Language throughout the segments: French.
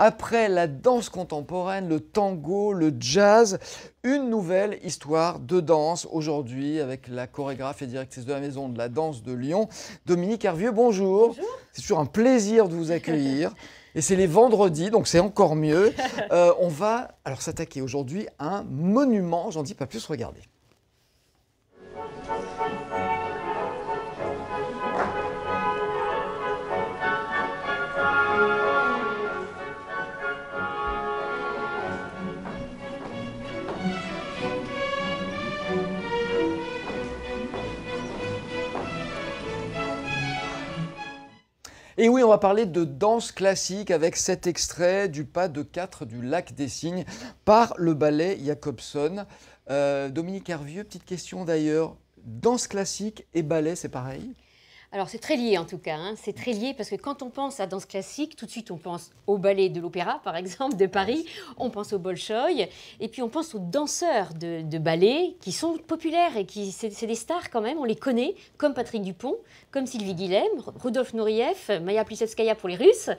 Après la danse contemporaine, le tango, le jazz, une nouvelle histoire de danse aujourd'hui avec la chorégraphe et directrice de la Maison de la Danse de Lyon, Dominique Arvieux. Bonjour. C'est toujours un plaisir de vous accueillir. et c'est les vendredis, donc c'est encore mieux. Euh, on va alors s'attaquer aujourd'hui à un monument, j'en dis pas plus, regardez. Et oui, on va parler de danse classique avec cet extrait du pas de 4 du lac des Cygnes par le ballet Jacobson. Euh, Dominique Hervieux, petite question d'ailleurs. Danse classique et ballet, c'est pareil alors c'est très lié en tout cas, hein. c'est très lié parce que quand on pense à danse classique, tout de suite on pense au ballet de l'opéra par exemple de Paris, on pense au Bolshoï, et puis on pense aux danseurs de, ballet qui sont populaires et qui c'est des stars quand même, on les connaît comme Patrick Dupont, comme Sylvie Guillem, Rudolf Nourieff, Maya Plisetskaya pour les Russes.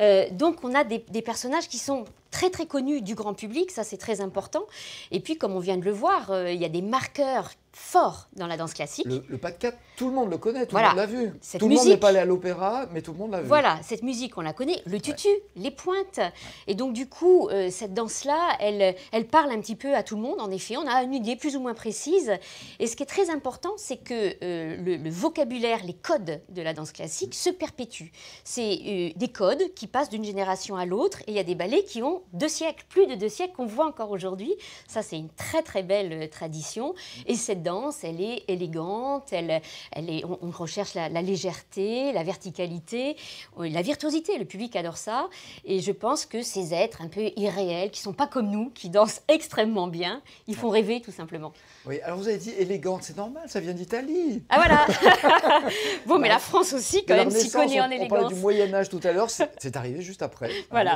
Euh, donc on a des, personnages qui sont très très connus du grand public, ça c'est très important. Et puis comme on vient de le voir, euh, il y a des marqueurs fort dans la danse classique. Le, pas de cap, tout le monde le connaît, tout voilà. le monde l'a vu. Cette tout le monde n'est pas allé à l'opéra, mais tout le monde l'a vu. Voilà, cette musique, on la connaît, le tutu, les pointes. Et donc, du coup, euh, cette danse-là, elle, elle parle un petit peu à tout le monde. En effet, on a une idée plus ou moins précise. Et ce qui est très important, c'est que euh, le, vocabulaire, les codes de la danse classique se perpétuent. C'est euh, des codes qui passent d'une génération à l'autre. Et il y a des ballets qui ont deux siècles, plus de deux siècles, qu'on voit encore aujourd'hui. Ça, c'est une très, très belle tradition. Et cette danse, elle est élégante, elle, elle est, on, recherche la, légèreté, la verticalité, euh, la virtuosité. Le public adore ça. Et je pense que ces êtres un peu irréels, qui sont pas comme nous, qui dansent extrêmement bien, ils font rêver tout simplement. Oui, alors vous avez dit élégante, c'est normal, ça vient d'Italie. Ah voilà Bon, mais la France aussi, quand même, s'y connaît en élégance. On parlait du Moyen-Âge tout à l'heure, c'est arrivé juste après. Voilà.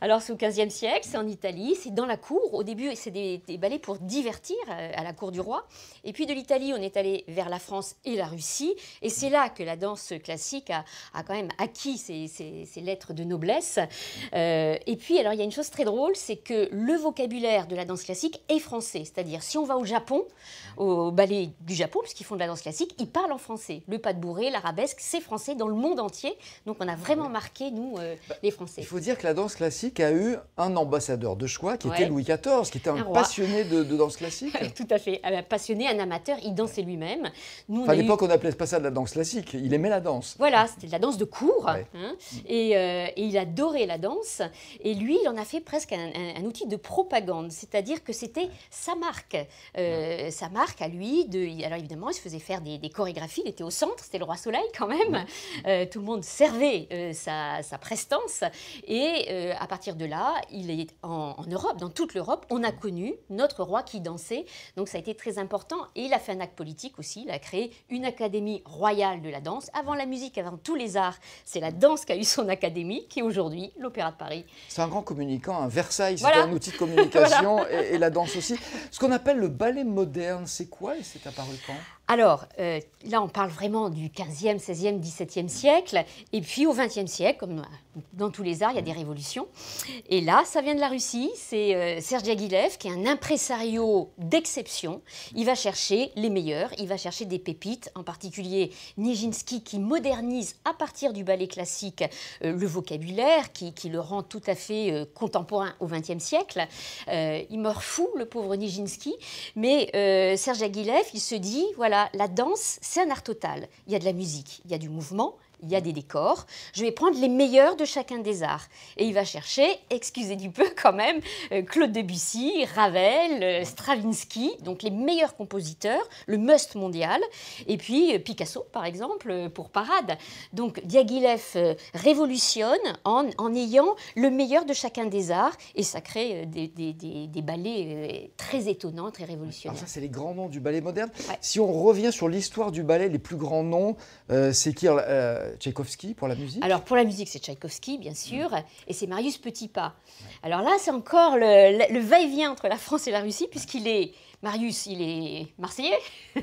Alors, c'est au XVe siècle, c'est en Italie, c'est dans la cour. Au début, c'est des, des, ballets pour divertir euh, à la cour du roi. Et puis de l'Italie, on est allé vers la France et la Russie. Et c'est là que la danse classique a, quand même acquis ses, lettres de noblesse. Euh, et puis, alors, il y a une chose très drôle, c'est que le vocabulaire de la danse classique est français. C'est-à-dire, si on va au Japon, au ballet du Japon, puisqu'ils font de la danse classique, ils parlent en français. Le pas de bourré, l'arabesque, c'est français dans le monde entier. Donc, on a vraiment marqué, nous, euh, bah, les Français. Il faut dire que la danse classique a eu un ambassadeur de choix, qui était Louis XIV, qui était un, passionné de, de, danse classique. Tout à fait, un passionné un amateur, il dansait lui-même. à l'époque, on n'appelait pas ça de la danse classique, il aimait la danse. Voilà, c'était de la danse de cours, hein. euh, et, il adorait la danse, et lui, il en a fait presque un, outil de propagande, c'est-à-dire que c'était sa marque, euh, sa marque à lui, de... alors évidemment, il se faisait faire des, chorégraphies, il était au centre, c'était le roi soleil quand même, euh, tout le monde servait sa, prestance, et à partir de là, il est en Europe, dans toute l'Europe, on a connu notre roi qui dansait, donc ça a été très important et il a fait un acte politique aussi. Il a créé une académie royale de la danse. Avant la musique, avant tous les arts, c'est la danse qui a eu son académie, qui est aujourd'hui l'Opéra de Paris. C'est un grand communicant. Versailles, c'est un outil de communication et, et la danse aussi. Ce qu'on appelle le ballet moderne, c'est quoi et c'est apparu quand alors, euh, là, on parle vraiment du 15e, 16e, 17e siècle. Et puis, au 20e siècle, comme dans tous les arts, il y a des révolutions. Et là, ça vient de la Russie. C'est euh, Serge Diaghilev, qui est un impresario d'exception. Il va chercher les meilleurs, il va chercher des pépites, en particulier Nijinsky, qui modernise à partir du ballet classique euh, le vocabulaire, qui, le rend tout à fait contemporain au 20e siècle. il meurt fou, le pauvre Nijinsky. Mais Serge Diaghilev, il se dit, voilà, la danse, c'est un art total. Il y a de la musique, il y a du mouvement, il y a des décors. Je vais prendre les meilleurs de chacun des arts. Et il va chercher, excusez du peu quand même, euh, Claude Debussy, Ravel, euh, Stravinsky, donc les meilleurs compositeurs, le must mondial, et puis euh, Picasso par exemple pour Parade. Donc Diaghilev révolutionne en, ayant le meilleur de chacun des arts et ça crée des, ballets très étonnants, très révolutionnaires. Alors ça c'est les grands noms du ballet moderne. Si on revient sur l'histoire du ballet, les plus grands noms, c'est qui euh, Tchaïkovski pour la musique Alors pour la musique, c'est Tchaïkovski, bien mm. sûr, et c'est Marius Petipa. Alors là, c'est encore le va-et-vient entre la France et la Russie, puisqu'il est Marius, il est marseillais,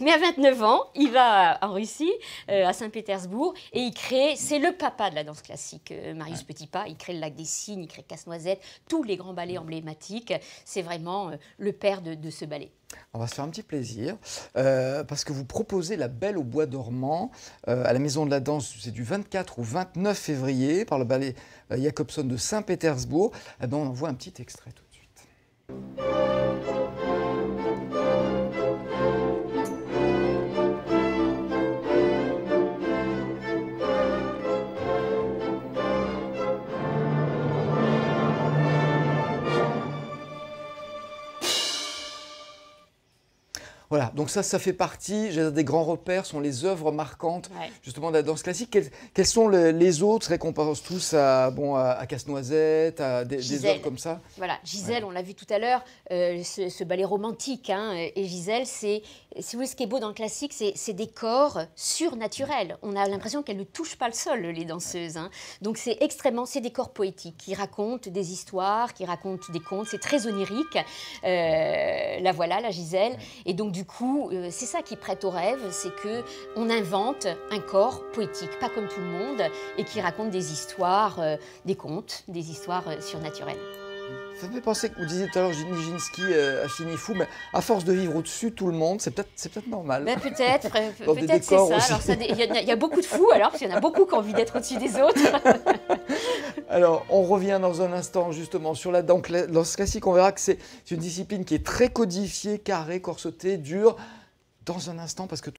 mais à 29 ans, il va en Russie, euh, à Saint-Pétersbourg, et il crée, c'est le papa de la danse classique, euh, Marius Petitpas, il crée le Lac des Cygnes, il crée Casse-Noisette, tous les grands ballets emblématiques, c'est vraiment euh, le père de, ce ballet. On va se faire un petit plaisir, parce que vous proposez La Belle au Bois dormant à la Maison de la Danse, c'est du 24 au 29 février, par le ballet Jacobson de Saint-Pétersbourg. Eh ben, on envoie voit un petit extrait tout de suite. Voilà, donc ça, ça fait partie des grands repères, sont les œuvres marquantes justement de la danse classique. Quelles, sont les, autres récompenses pense tous à, bon, à, Casse-Noisette, à des, œuvres comme ça. Voilà, Gisèle, on l'a vu tout à l'heure, euh, ce, ballet romantique. Hein, euh, et Gisèle, c'est, si vous voulez, ce qui est beau dans le classique, c'est, des corps surnaturels. On a l'impression qu'elles ne touchent pas le sol, les danseuses. Hein. Donc c'est extrêmement, c'est des corps poétiques qui racontent des histoires, qui racontent des contes, c'est très onirique. Euh, la voilà, la Gisèle. Et donc du coup, euh, c'est ça qui prête au rêve, c'est que on invente un corps poétique, pas comme tout le monde, et qui raconte des histoires, euh, des contes, des histoires euh, surnaturelles. Ça me fait penser que vous disiez tout à l'heure, Nijinsky a fini fou, mais à force de vivre au-dessus, tout le monde, c'est peut-être peut-être normal. Ben, peut-être, peut-être c'est ça. Il y, y, a beaucoup de fous alors, parce qu'il y en a beaucoup qui ont envie d'être au-dessus des autres. Alors, on revient dans un instant justement sur la danse classique. On verra que c'est une discipline qui est très codifiée, carrée, corsetée, dure. Dans un instant, parce que